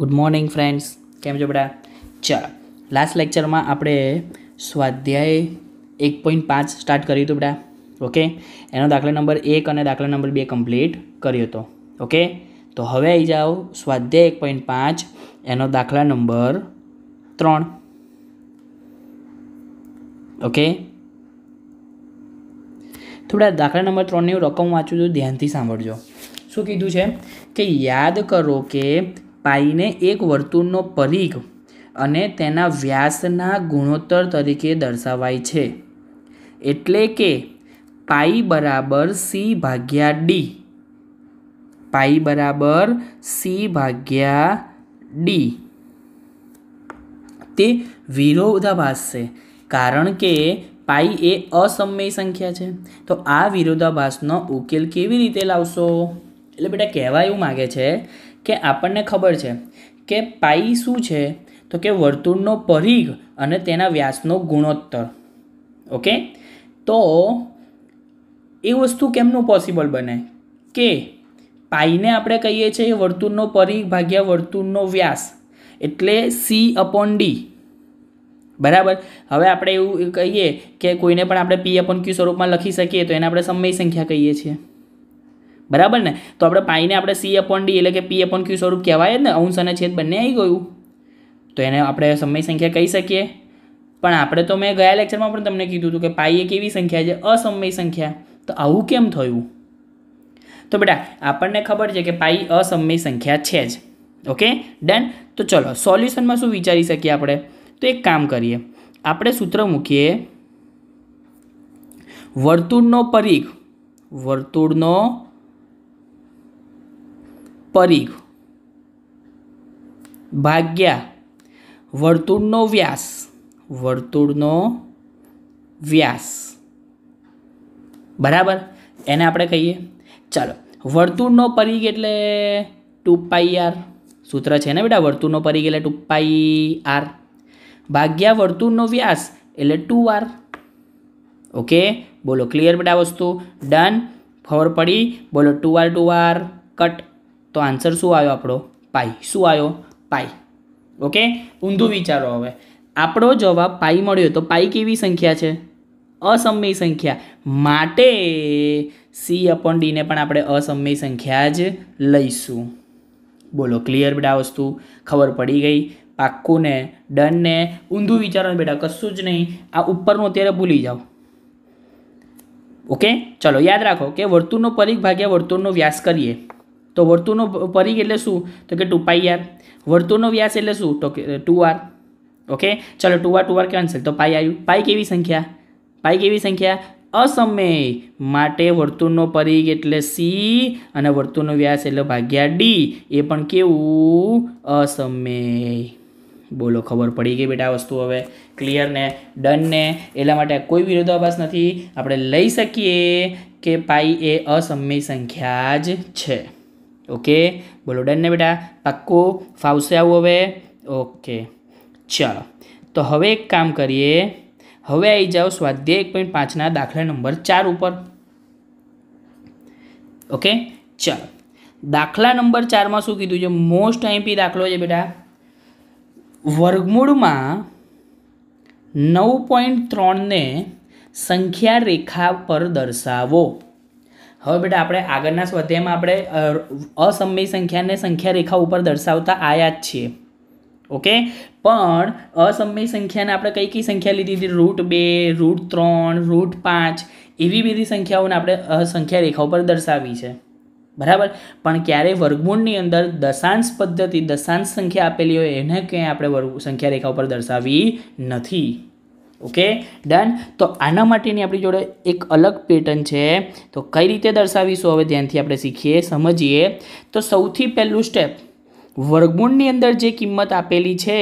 good morning friends કેમ છો બધા ચાલો લાસ્ટ લેક્ચરમાં આપણે સ્વાધ્યાય એક પોઈન્ટ પાંચ સ્ટાર્ટ કર્યું હતું બધા ઓકે એનો દાખલા નંબર એક અને દાખલા નંબર બે કમ્પ્લીટ કર્યો હતો ઓકે તો હવે આવી જાઓ સ્વાધ્યાય એક પોઈન્ટ પાંચ એનો દાખલા નંબર ત્રણ ઓકે થોડા દાખલા નંબર ત્રણની રકમ વાંચું છું ધ્યાનથી સાંભળજો શું કીધું છે કે યાદ કરો કે પાઈને એક વર્તુળનો પરિઘ અને તેના વ્યાસના ગુણોત્તર તરીકે દર્શાવાય છે એટલે કે પાઈ બરાબર સી ભાગ્યા ડી પાઈ બરાબર સી ભાગ્યા ડી તે વિરોધાભાસ છે કારણ કે પાઈ એ અસમય સંખ્યા છે તો આ વિરોધાભાસનો ઉકેલ કેવી રીતે લાવશો એટલે બેટા કહેવા એવું માગે છે કે આપણને ખબર છે કે પાઈ શું છે તો કે વર્તુળનો પરિઘ અને તેના વ્યાસનો ગુણોત્તર ઓકે તો એ વસ્તુ કેમનું પોસિબલ બને કે પાઈને આપણે કહીએ છીએ વર્તુળનો પરિઘ ભાગ્યા વર્તુળનો વ્યાસ એટલે સી અપોન ડી બરાબર હવે આપણે એવું કહીએ કે કોઈને પણ આપણે પી અપોન ક્યુ સ્વરૂપમાં લખી શકીએ તો એને આપણે સમય સંખ્યા કહીએ છીએ બરાબર ને તો આપણે પાઈને આપણે સી અપોન ડી એટલે કે પી અપોન ક્યુ સ્વરૂપ કહેવાય જ ને અંશ અને છેદ બંને આવી ગયું તો એને આપણે સમય સંખ્યા કહી શકીએ પણ આપણે તો મેં ગયા લેક્ચરમાં પણ તમને કીધું હતું કે પાઈ એ કેવી સંખ્યા છે અસમય સંખ્યા તો આવું કેમ થયું તો બેટા આપણને ખબર છે કે પાઈ અસમય સંખ્યા છે જ ઓકે ડન તો ચલો સોલ્યુશનમાં શું વિચારી શકીએ આપણે તો એક કામ કરીએ આપણે સૂત્ર મૂકીએ વર્તુળનો પરીખ વર્તુળનો પરિઘ ભાગ્યા વર્તુળનો વ્યાસ વર્તુળનો વ્યાસ બરાબર એને આપણે કહીએ ચાલો વર્તુળનો પરિઘ એટલે ટુ પાઈ આર સૂત્ર છે ને બેટા વર્તુળનો પરિઘ એટલે ટુપાઈ આર ભાગ્યા વર્તુળનો વ્યાસ એટલે ટુ આર ઓકે બોલો ક્લિયર બેટા વસ્તુ ડન ખબર પડી બોલો two R two R cut તો આન્સર શું આવ્યો આપણો પાઈ શું આવ્યો પાઈ ઓકે ઊંધું વિચારો હવે આપણો જવાબ પાઈ મળ્યો તો પાઈ કેવી સંખ્યા છે અસમય સંખ્યા માટે સી અપોન ડીને પણ આપણે અસમય સંખ્યા જ લઈશું બોલો ક્લિયર બેટા વસ્તુ ખબર પડી ગઈ પાક્કું ને ડન ને ઊંધું વિચારો બેટા કશું જ નહીં આ ઉપરનું અત્યારે ભૂલી જાઓ ઓકે ચલો યાદ રાખો કે વર્તુળનો પરિઘ ભાગ્યા વર્તુળનો વ્યાસ કરીએ તો વર્તુળનો પરિઘ એટલે શું તો કે ટુ પાઈ આર વર્તુળનો વ્યાસ એટલે શું તો કે ટુ આર ઓકે ચાલો two R two R cancel તો પાઈ આવ્યું પાઈ કેવી સંખ્યા પાઈ કેવી સંખ્યા અસમય માટે વર્તુળનો પરિઘ એટલે સી અને વર્તુળનો વ્યાસ એટલે ભાગ્યા ડી એ પણ કેવું અસમય બોલો ખબર પડી ગઈ બેટા વસ્તુ હવે ક્લિયર ને ડન ને એટલા માટે કોઈ વિરોધાભાસ નથી આપણે લઈ શકીએ કે પાઈ એ અસમય સંખ્યા જ છે ઓકે બોલો ડન ને બેટા પાક્કું ફાવશે આવું હવે ઓકે ચાલો તો હવે એક કામ કરીએ હવે આવી જાઓ સ્વાધ્યાય એક પોઈન્ટ પાંચના દાખલા નંબર ચાર ઉપર ઓકે ચાલો દાખલા નંબર ચારમાં શું કીધું છે મોસ્ટ આઈપી દાખલો છે બેટા વર્ગમૂળમાં નવ પોઈન્ટ ત્રણને સંખ્યા રેખા પર દર્શાવો હવે બેટા આપણે આગળના સ્વાધ્યાયમાં આપણે અસમય સંખ્યાને સંખ્યા રેખા ઉપર દર્શાવતા આયા જ છીએ ઓકે પણ અસમય સંખ્યાને આપણે કઈ કઈ સંખ્યા લીધી હતી રૂટ બે રૂટ ત્રણ રૂટ પાંચ એવી બધી સંખ્યાઓને આપણે સંખ્યા રેખા ઉપર દર્શાવી છે બરાબર પણ ક્યારેય વર્ગમૂળની અંદર દશાંશ પદ્ધતિ દશાંશ સંખ્યા આપેલી હોય એને ક્યાંય આપણે વર્ગ સંખ્યા રેખા ઉપર દર્શાવી નથી ઓકે ડન તો આના માટેની આપણી જોડે એક અલગ પેટર્ન છે તો કઈ રીતે દર્શાવીશું હવે ધ્યાનથી આપણે શીખીએ સમજીએ તો સૌથી પહેલું સ્ટેપ વર્ગમૂળની અંદર જે કિંમત આપેલી છે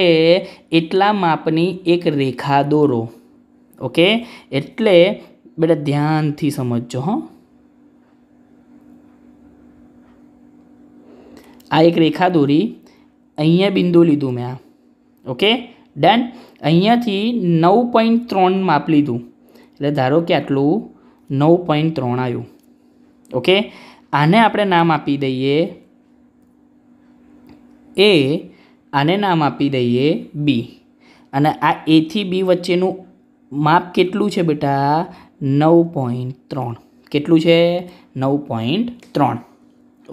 એટલા માપની એક રેખા દોરો ઓકે એટલે બેટા ધ્યાનથી સમજજો હં આ એક રેખા દોરી અહીંયા બિંદુ લીધું મેં આ ઓકે ડન અહીંયાથી નવ પોઈન્ટ ત્રણ માપ લીધું એટલે ધારો કે આટલું નવ પોઈન્ટ ત્રણ આવ્યું ઓકે આને આપણે નામ આપી દઈએ એ આને નામ આપી દઈએ બી અને આ એથી બી વચ્ચેનું માપ કેટલું છે બેટા નવ પોઈન્ટ ત્રણ કેટલું છે નવ પોઈન્ટ ત્રણ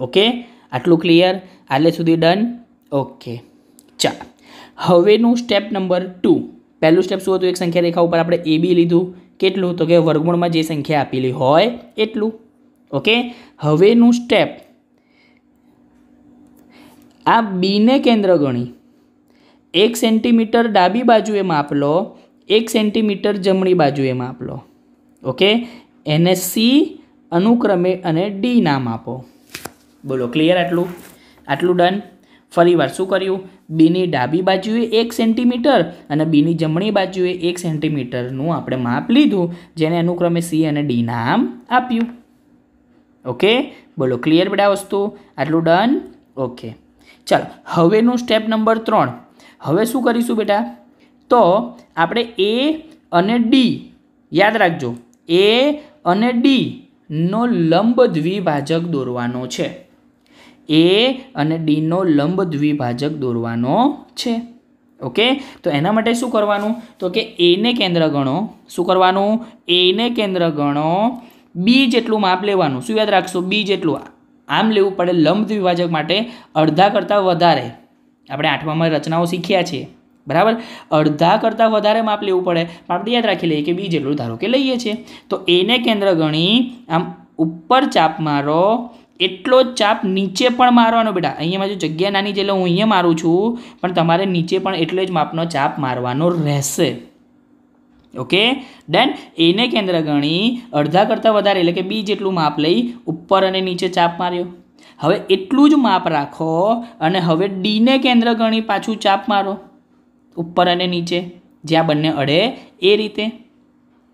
ઓકે આટલું ક્લિયર આટલે સુધી ડન ઓકે ચાલો હવેનું સ્ટેપ નંબર ટુ પહેલું સ્ટેપ શું હતું એક સંખ્યા રેખા ઉપર આપણે એ બી લીધું કેટલું તો કે વર્ગમૂળમાં જે સંખ્યા આપેલી હોય એટલું ઓકે હવેનું સ્ટેપ આ બીને કેન્દ્ર ગણી એક સેન્ટીમીટર ડાબી બાજુએ માપ લો એક સેન્ટીમીટર જમણી બાજુએ માપ લો ઓકે એને સી અનુક્રમે અને ડી નામ આપો બોલો ક્લિયર આટલું આટલું ડન ફરી વાર શું કર્યું બીની ડાબી બાજુએ એક સેન્ટીમીટર અને બીની જમણી બાજુએ એક સેન્ટીમીટરનું આપણે માપ લીધું જેને અનુક્રમે સી અને ડી નામ આપ્યું ઓકે બોલો ક્લિયર બધા વસ્તુ આટલું ડન ઓકે ચાલો હવેનું સ્ટેપ નંબર ત્રણ હવે શું કરીશું બેટા તો આપણે એ અને ડી યાદ રાખજો એ અને ડી નો લંબ દ્વિભાજક દોરવાનો છે એ અને ડીનો લંબ દ્વિભાજક દોરવાનો છે ઓકે તો એના માટે શું કરવાનું તો કે એને કેન્દ્ર ગણો શું કરવાનું એને કેન્દ્ર ગણો બી જેટલું માપ લેવાનું શું યાદ રાખશો બી જેટલું આમ લેવું પડે લંબ દ્વિભાજક માટે અડધા કરતાં વધારે આપણે આઠમામાં રચનાઓ શીખ્યા છીએ બરાબર અડધા કરતાં વધારે માપ લેવું પડે પણ આપણે યાદ રાખી લઈએ કે બી જેટલું ધારો કે લઈએ છીએ તો એને કેન્દ્ર ગણી આમ ઉપર ચાપ મારો એટલો જ ચાપ નીચે પણ મારવાનો બેટા અહીંયા જો જગ્યા નાની જેટલે હું અહીંયા મારું છું પણ તમારે નીચે પણ એટલો જ માપનો ચાપ મારવાનો રહેશે ઓકે ડન એને કેન્દ્ર ગણી અડધા કરતાં વધારે એટલે કે બી જેટલું માપ લઈ ઉપર અને નીચે ચાપ માર્યો હવે એટલું જ માપ રાખો અને હવે ડીને કેન્દ્ર ગણી પાછું ચાપ મારો ઉપર અને નીચે જ્યાં બંને અડે એ રીતે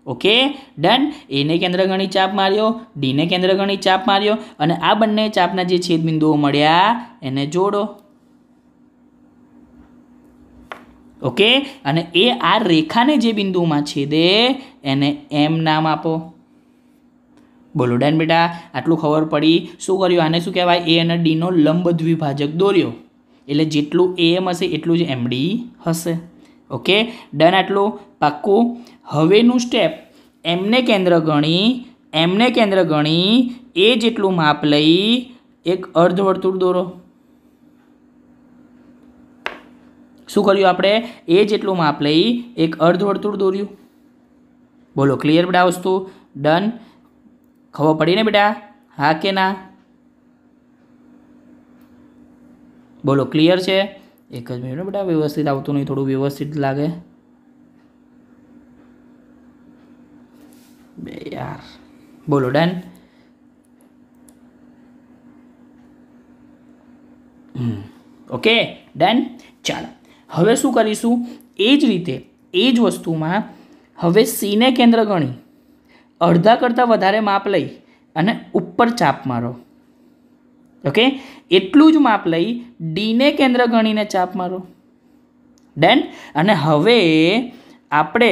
ઓકે ડન એને કેન્દ્રગણી ચાપ માર્યો ડીને કેન્દ્રગણી ચાપ માર્યો અને આ બંને ચાપના જે છેદબિંદુઓ મળ્યા એને જોડો ઓકે અને એ આ રેખાને જે બિંદુમાં છેદે એને એમ નામ આપો બોલો ડન બેટા આટલું ખબર પડી શું કર્યું આને શું કહેવાય એ અને ડીનો લંબ દ્વિભાજક દોર્યો એટલે જેટલું એ એમ હશે એટલું જ એમડી હશે ઓકે ડન આટલું પાક્કું હવેનું સ્ટેપ એમને કેન્દ્ર ગણી એમને કેન્દ્ર ગણી એ જેટલું માપ લઈ એક અર્ધવર્તુળ દોરો શું કર્યું આપણે એ જેટલું માપ લઈ એક અર્ધવર્તુળ દોર્યું બોલો ક્લિયર બેટા વસ્તુ ડન ખબર પડીને બેટા હા કે ના બોલો ક્લિયર છે એક જ મિનિટ બેટા વ્યવસ્થિત આવતું નહીં થોડું વ્યવસ્થિત લાગે બે યાર બોલો ડન ઓકે ડન ચાલો હવે શું કરીશું એ જ રીતે એ જ વસ્તુમાં હવે સીને કેન્દ્ર ગણી અડધા કરતાં વધારે માપ લઈ અને ઉપર ચાપ મારો ઓકે એટલું જ માપ લઈ ડીને કેન્દ્ર ગણીને ચાપ મારો ડન અને હવે આપણે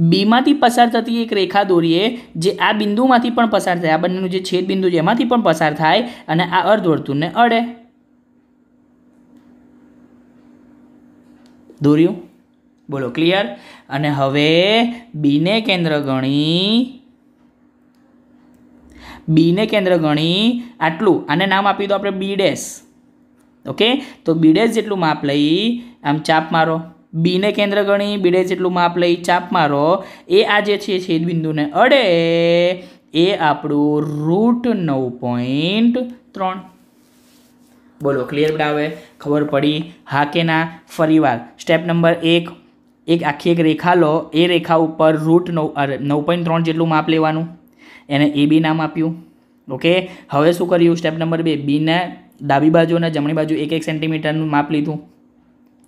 બીમાંથી પસાર થતી એક રેખા દોરીએ જે આ બિંદુમાંથી પણ પસાર થાય આ બંનેનું જે છેદ બિંદુ છે એમાંથી પણ પસાર થાય અને આ અર્ધવર્તુળને અડે દોર્યું બોલો ક્લિયર અને હવે બીને કેન્દ્ર ગણી બીને કેન્દ્ર ગણી આટલું આને નામ આપી દો આપણે બી ડેશ ઓકે તો બી ડેશ જેટલું માપ લઈ આમ ચાપ મારો બીને કેન્દ્ર ગણી બીડે જેટલું માપ લઈ ચાપ મારો એ આ જે છે છેદબિંદુને અડે એ આપણું રૂટ નવ પોઈન્ટ ત્રણ બોલો ક્લિયર પડાવે ખબર પડી હા કે ના ફરીવાર સ્ટેપ નંબર એક એક આખી એક રેખા લો એ રેખા ઉપર રૂટ નવ નવ પોઈન્ટ ત્રણ જેટલું માપ લેવાનું એને એ બી નામ આપ્યું ઓકે હવે શું કર્યું સ્ટેપ નંબર બે બીને ડાબી બાજુ અને જમણી બાજુ એક એક સેન્ટીમીટરનું માપ લીધું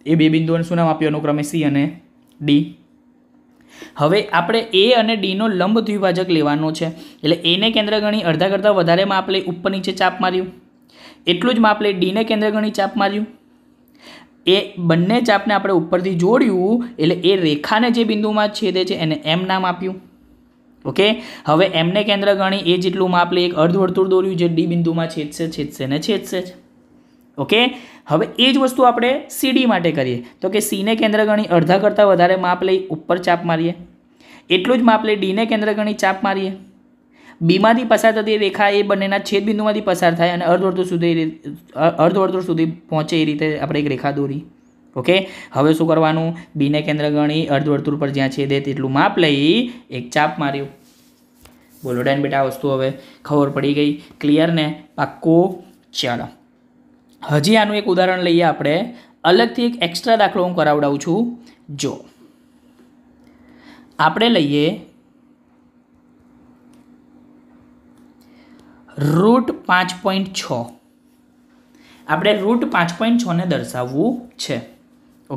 એ બે બિંદુઓને શું નામ આપ્યું અનુક્રમે સી અને ડી હવે આપણે એ અને ડીનો લંબ દ્વિભાજક લેવાનો છે એટલે એને કેન્દ્ર ગણી અડધા કરતાં વધારે માપ લઈ ઉપર નીચે ચાપ માર્યું એટલું જ માપ લઈ ડીને કેન્દ્ર ગણી ચાપ માર્યું એ બંને ચાપને આપણે ઉપરથી જોડ્યું એટલે એ રેખાને જે બિંદુમાં છેદે છે એને એમ નામ આપ્યું ઓકે હવે એમને કેન્દ્ર ગણી એ જેટલું માપ લઈ એક અર્ધવર્તુળ દોર્યું જે ડી બિંદુમાં છેદશે છેદશે ને છેદશે જ ઓકે હવે એ જ વસ્તુ આપણે સીડી માટે કરીએ તો કે સીને કેન્દ્ર ગણી અડધા કરતાં વધારે માપ લઈ ઉપર ચાપ મારીએ એટલું જ માપ લઈ ડીને કેન્દ્ર ગણી ચાપ મારીએ બીમાંથી પસાર થતી રેખા એ બંનેના છેદબિંદુમાંથી પસાર થાય અને અર્ધવર્તુળ સુધી અર્ધવર્તુળ સુધી પહોંચે એ રીતે આપણે એક રેખા દોરી ઓકે હવે શું કરવાનું બીને કેન્દ્ર ગણી અર્ધવર્તુળ પર જ્યાં છેદે તેટલું માપ લઈ એક ચાપ માર્યું બોલો ડેન બેટા વસ્તુ હવે ખબર પડી ગઈ ક્લિયર ને પાક્કું ચાલો હજી આનું એક ઉદાહરણ લઈએ આપણે અલગથી એક એક્સ્ટ્રા દાખલો હું કરાવડાવું છું જો આપણે લઈએ રૂટ પાંચ પોઈન્ટ છ આપણે રૂટ પાંચ પોઈન્ટ છને દર્શાવવું છે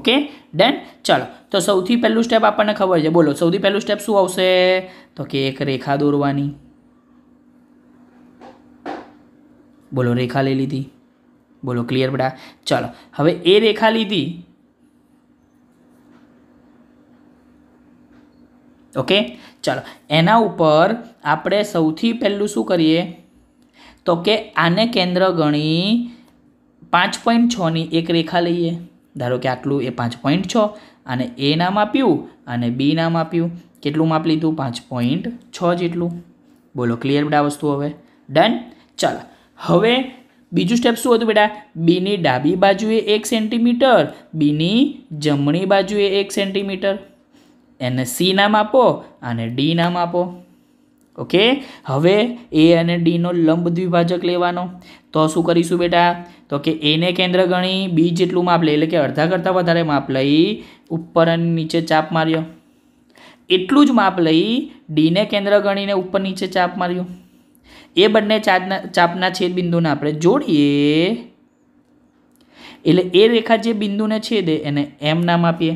ઓકે ડન ચાલો તો સૌથી પહેલું સ્ટેપ આપણને ખબર છે બોલો સૌથી પહેલું સ્ટેપ શું આવશે તો કે એક રેખા દોરવાની બોલો રેખા લઈ લીધી બોલો ક્લિયર બેટા ચાલો હવે એ રેખા લીધી ઓકે ચલો એના ઉપર આપણે સૌથી પહેલું શું કરીએ તો કે આને કેન્દ્ર ગણી પાંચ પોઈન્ટ છની એક રેખા લઈએ ધારો કે આટલું એ પાંચ પોઈન્ટ છ અને એ નામ આપ્યું અને બી નામ આપ્યું કેટલું માપ લીધું પાંચ પોઈન્ટ છ જેટલું બોલો ક્લિયર બધા વસ્તુ હવે ડન ચાલો હવે બીજું સ્ટેપ શું હતું બેટા બીની ડાબી બાજુએ એક સેન્ટીમીટર બીની જમણી બાજુએ એક સેન્ટીમીટર એને સી નામ આપો અને ડી નામ આપો ઓકે હવે એ અને ડીનો લંબ દ્વિભાજક લેવાનો તો શું કરીશું બેટા તો કે એને કેન્દ્ર ગણી બી જેટલું માપ લઈ એટલે કે અડધા કરતાં વધારે માપ લઈ ઉપર અને નીચે ચાપ માર્યો એટલું જ માપ લઈ ડીને કેન્દ્ર ગણીને ઉપર નીચે ચાપ માર્યો એ બંને ચાદના ચાપના છેદ બિંદુને આપણે જોડીએ એટલે એ રેખા જે બિંદુને છેદે એને એમ નામ આપીએ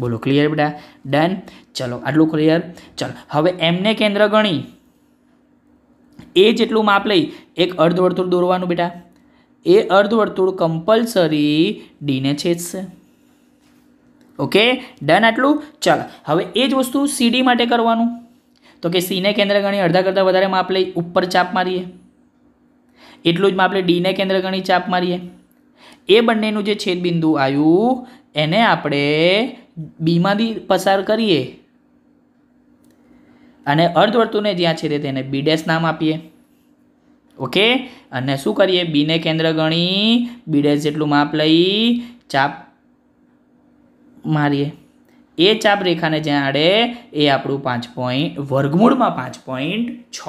બોલો ક્લિયર બેટા ડન ચલો આટલું ક્લિયર ચલો હવે એમને કેન્દ્ર ગણી એ જેટલું માપ લઈ એક અર્ધવર્તુળ દોરવાનું બેટા એ અર્ધવર્તુળ કમ્પલસરી ડીને છેદશે ઓકે ડન આટલું ચાલો હવે એ જ વસ્તુ સીડી માટે કરવાનું તો કે સીને કેન્દ્ર ગણી અડધા કરતાં વધારે માપ લઈ ઉપર ચાપ મારીએ એટલું જ માપ લઈ ડીને કેન્દ્ર ગણી ચાપ મારીએ એ બંનેનું જે છેદબિંદુ આવ્યું એને આપણે બીમાંથી પસાર કરીએ અને અર્ધવર્તુને જ્યાં છેદે તેને બી ડેશ નામ આપીએ ઓકે અને શું કરીએ બીને કેન્દ્ર ગણી બી જેટલું માપ લઈ ચાપ મારીએ એ ચાપ રેખાને જ્યાં આડે એ આપણું પાંચ પોઈન્ટ વર્ગમૂળમાં પાંચ પોઈન્ટ છ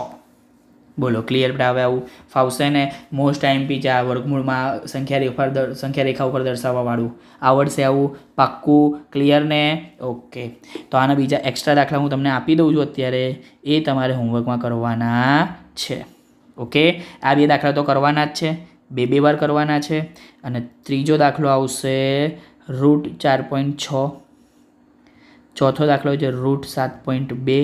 બોલો ક્લિયર આવે આવું ફાવશે ને મોસ્ટ ટાઈમ પી જા વર્ગમૂળમાં સંખ્યા રેખા સંખ્યા રેખા ઉપર દર્શાવવાવાળું આવડશે આવું પાક્કું ક્લિયર ને ઓકે તો આના બીજા એક્સ્ટ્રા દાખલા હું તમને આપી દઉં છું અત્યારે એ તમારે હોમવર્કમાં કરવાના છે ઓકે આ બે દાખલા તો કરવાના જ છે બે બે વાર કરવાના છે અને ત્રીજો દાખલો આવશે રૂટ ચાર પોઈન્ટ છ ચોથો દાખલો છે રૂટ સાત પોઈન્ટ બે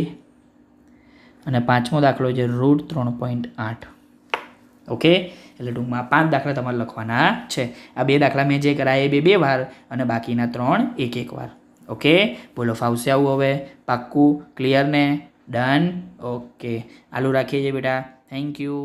અને પાંચમો દાખલો છે રૂટ ત્રણ પોઈન્ટ આઠ ઓકે એટલે ટૂંકમાં પાંચ દાખલા તમારે લખવાના છે આ બે દાખલા મેં જે કરાય એ બે બે વાર અને બાકીના ત્રણ એક એક વાર ઓકે બોલો ફાવશે આવું હવે પાક્કું ક્લિયર ને ડન ઓકે આલુ રાખીએ છીએ બેટા થેન્ક યુ